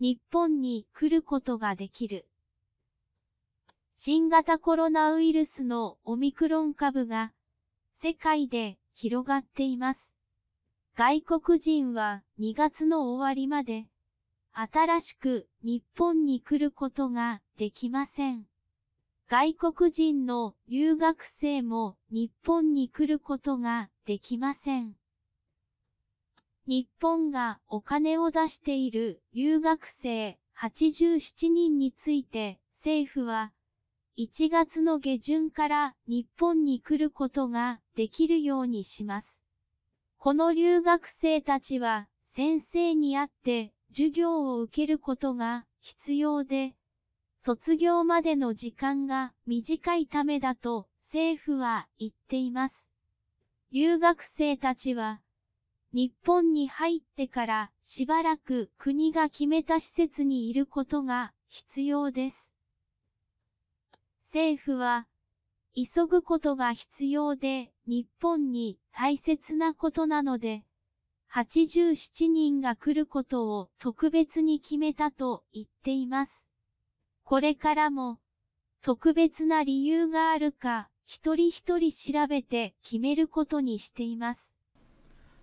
日本に来ることができる。新型コロナウイルスのオミクロン株が世界で広がっています。外国人は2月の終わりまで新しく日本に来ることができません。外国人の留学生も日本に来ることができません。日本がお金を出している留学生87人について政府は1月の下旬から日本に来ることができるようにします。この留学生たちは先生に会って授業を受けることが必要で、卒業までの時間が短いためだと政府は言っています。留学生たちは日本に入ってからしばらく国が決めた施設にいることが必要です。政府は、急ぐことが必要で日本に大切なことなので、87人が来ることを特別に決めたと言っています。これからも、特別な理由があるか、一人一人調べて決めることにしています。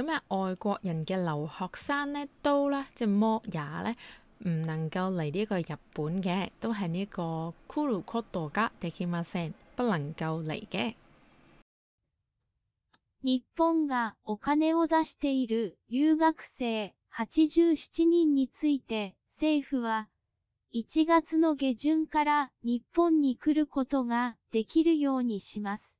咁啊外人嘅留生咧都咧即摩雅咧。唔能嚟呢日本嘅，都呢が不能嚟嘅。日本がお金を出している留学生87人について政府は1月の下旬から日本に来ることができるようにします。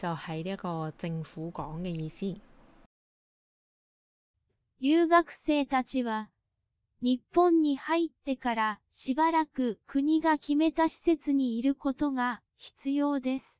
就呢一政府嘅意思。留学生たちは日本に入ってからしばらく国が決めた施設にいることが必要です。